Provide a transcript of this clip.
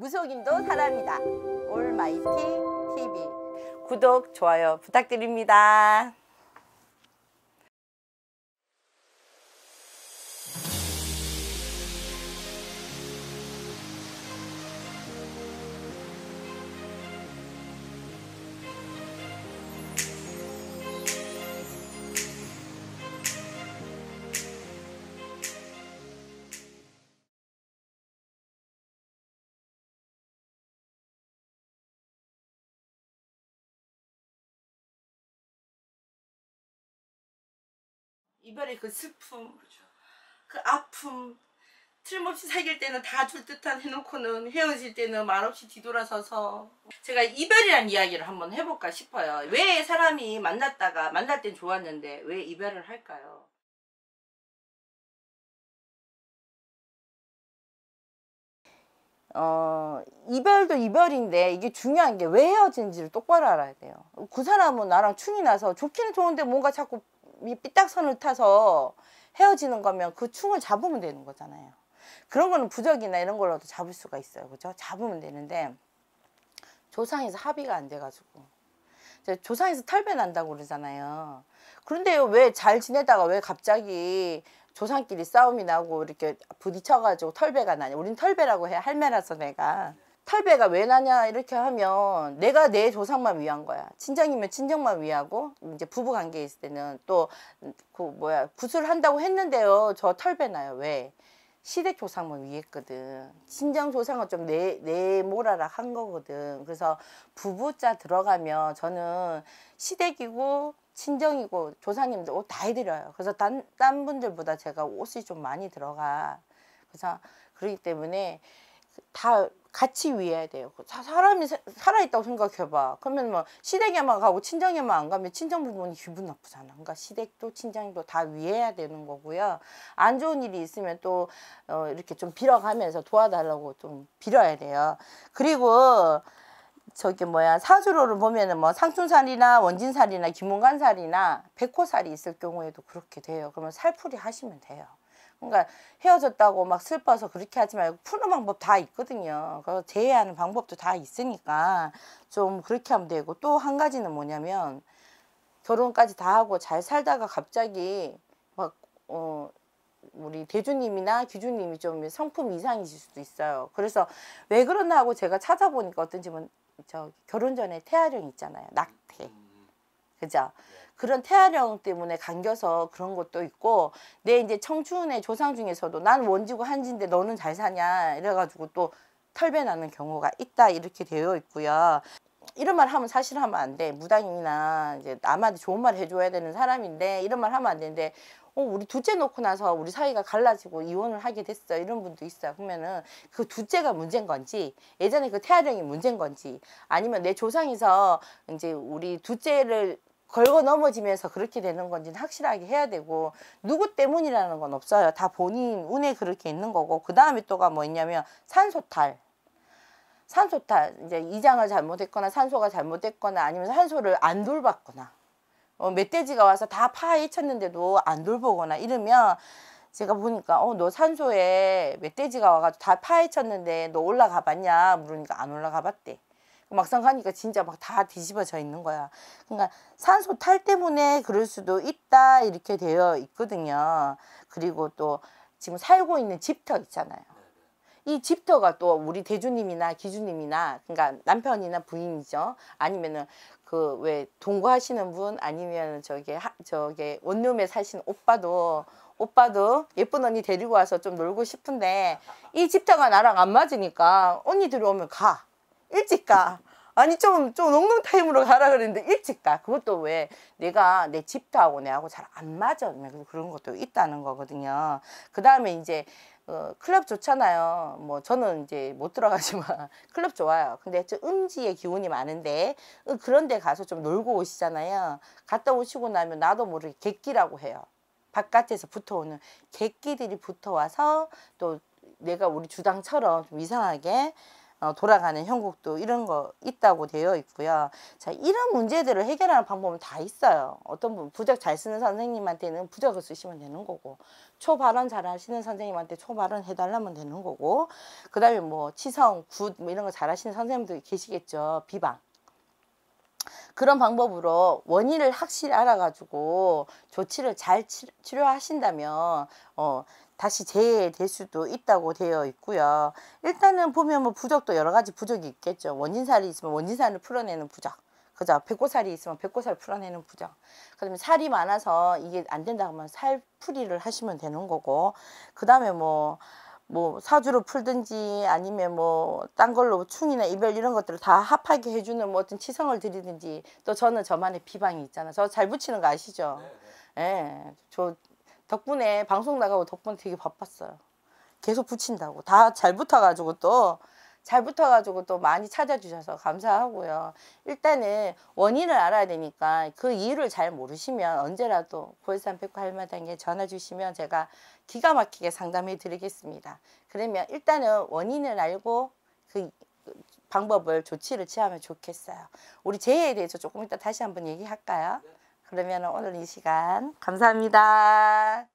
무속인도 사람이다. 올마이티 TV 구독, 좋아요 부탁드립니다. 이별의 그 슬픔, 그렇죠. 그 아픔, 틀림없이 사귈 때는 다 줄 듯한 해놓고는 헤어질 때는 말없이 뒤돌아서서 제가 이별이란 이야기를 한번 해볼까 싶어요. 왜 사람이 만났다가 만날 땐 좋았는데 왜 이별을 할까요? 어, 이별도 이별인데 이게 중요한 게 왜 헤어진지를 똑바로 알아야 돼요. 그 사람은 나랑 충이 나서 좋기는 좋은데 뭔가 자꾸 이 삐딱선을 타서 헤어지는 거면 그 충을 잡으면 되는 거잖아요. 그런 거는 부적이나 이런 걸로도 잡을 수가 있어요. 그죠? 잡으면 되는데 조상에서 합의가 안 돼가지고 조상에서 탈배난다고 그러잖아요. 그런데 왜 잘 지내다가 왜 갑자기 조상끼리 싸움이 나고 이렇게 부딪혀가지고 털배가 나냐. 우린 털배라고 해. 할매라서 내가. 탈배가 왜 나냐 이렇게 하면 내가 내 조상만 위한 거야. 친정이면 친정만 위하고 이제 부부 관계에 있을 때는 또그 뭐야 구슬 한다고 했는데요. 저털배 나요. 왜? 시댁 조상만 위했거든. 친정 조상은 좀 내내아라한 거거든. 그래서 부부자 들어가면 저는 시댁이고 친정이고 조상님들 옷 다 해드려요. 그래서 딴, 딴 분들보다 제가 옷이 좀 많이 들어가. 그래서 그렇기 때문에 다 같이 위해야 돼요. 그 사람이 살아있다고 생각해봐. 그러면 뭐 시댁에만 가고 친정에만 안 가면 친정 부모님 기분 나쁘잖아. 그러니까 시댁도 친정도 다 위해야 되는 거고요. 안 좋은 일이 있으면 또 어, 이렇게 좀 빌어가면서 도와달라고 좀 빌어야 돼요. 그리고 저기 뭐야 사주로를 보면은 뭐 상춘살이나 원진살이나 김문관살이나 백호살이 있을 경우에도 그렇게 돼요. 그러면 살풀이 하시면 돼요. 그러니까 헤어졌다고 막 슬퍼서 그렇게 하지 말고 푸는 방법 다 있거든요. 그래서 제외하는 방법도 다 있으니까 좀 그렇게 하면 되고 또 한 가지는 뭐냐면 결혼까지 다 하고 잘 살다가 갑자기 막 어, 우리 대주님이나 기주님이 좀 성품 이상이실 수도 있어요. 그래서 왜 그러나 하고 제가 찾아보니까 어떤 지은저 뭐 결혼 전에 태아령 있잖아요. 낙태. 그죠? 네. 그런 태아령 때문에 감겨서 그런 것도 있고 내 이제 청춘의 조상 중에서도 난 원지고 한지인데 너는 잘 사냐 이래가지고 또 털배 나는 경우가 있다 이렇게 되어 있고요. 이런 말 하면 사실 하면 안 돼. 무당이나 이제 남한테 좋은 말 해줘야 되는 사람인데 이런 말 하면 안 되는데 어, 우리 둘째 놓고 나서 우리 사이가 갈라지고 이혼을 하게 됐어 이런 분도 있어요 그러면은 그 둘째가 문제인 건지 예전에 그 태아령이 문제인 건지 아니면 내 조상에서 이제 우리 둘째를 걸고 넘어지면서 그렇게 되는 건지는 확실하게 해야 되고 누구 때문이라는 건 없어요. 다 본인 운에 그렇게 있는 거고 그 다음에 또가 뭐 있냐면 산소탈. 산소탈 이제 이장을 잘못했거나 산소가 잘못됐거나 아니면 산소를 안 돌봤거나 어, 멧돼지가 와서 다 파헤쳤는데도 안 돌보거나 이러면 제가 보니까 어 너 산소에 멧돼지가 와가지고 다 파헤쳤는데 너 올라가 봤냐 물으니까 안 올라가 봤대. 막상 가니까 진짜 막 다 뒤집어져 있는 거야. 그러니까 산소 탈 때문에 그럴 수도 있다 이렇게 되어 있거든요. 그리고 또 지금 살고 있는 집터 있잖아요. 이 집터가 또 우리 대주님이나 기주님이나 그러니까 남편이나 부인이죠. 아니면은 그 왜 동거하시는 분 아니면 저게 하, 저게 원룸에 사신 오빠도 오빠도 예쁜 언니 데리고 와서 좀 놀고 싶은데 이 집터가 나랑 안 맞으니까 언니 들어오면 가. 일찍 가. 아니 좀좀 롱롱 타임으로 가라 그랬는데 일찍 가. 그것도 왜 내가 내 집도하고 내하고 잘 안 맞아. 그런 것도 있다는 거거든요. 그 다음에 이제 어, 클럽 좋잖아요. 뭐 저는 이제 못 들어가지만 클럽 좋아요. 근데 저 음지의 기운이 많은데 어, 그런 데 가서 좀 놀고 오시잖아요. 갔다 오시고 나면 나도 모르게 객기라고 해요. 바깥에서 붙어오는 객기들이 붙어와서 또 내가 우리 주당처럼 좀 이상하게 어, 돌아가는 형국도 이런 거 있다고 되어 있고요. 자, 이런 문제들을 해결하는 방법은 다 있어요. 어떤 분 부적 잘 쓰는 선생님한테는 부적을 쓰시면 되는 거고 초발언 잘 하시는 선생님한테 초발언 해달라면 되는 거고 그 다음에 뭐 치성, 굿뭐 이런 거 잘 하시는 선생님도 계시겠죠. 비방. 그런 방법으로 원인을 확실히 알아가지고 조치를 잘 치료하신다면 어, 다시 재해될 수도 있다고 되어 있고요. 일단은 보면 뭐 부적도 여러 가지 부적이 있겠죠. 원인살이 있으면 원인살을 풀어내는 부적. 그죠? 백고살이 있으면 백고살 풀어내는 부적. 그다음에 살이 많아서 이게 안 된다 하면 살풀이를 하시면 되는 거고. 그다음에 뭐뭐 사주로 풀든지 아니면 뭐 딴 걸로 충이나 이별 이런 것들을 다 합하게 해주는 뭐 어떤 치성을 드리든지 또 저는 저만의 비방이 있잖아. 저 잘 붙이는 거 아시죠? 네, 네. 예. 네, 저 덕분에 방송 나가고 덕분에 되게 바빴어요. 계속 붙인다고 다 잘 붙어가지고 또잘 붙어가지고 또 많이 찾아주셔서 감사하고요. 일단은 원인을 알아야 되니까 그 이유를 잘 모르시면 언제라도 고혈3백구 할마당에 전화 주시면 제가 기가 막히게 상담해 드리겠습니다. 그러면 일단은 원인을 알고 그 방법을 조치를 취하면 좋겠어요. 우리 재해에 대해서 조금 이따 다시 한번 얘기할까요? 네. 그러면 오늘 이 시간 감사합니다.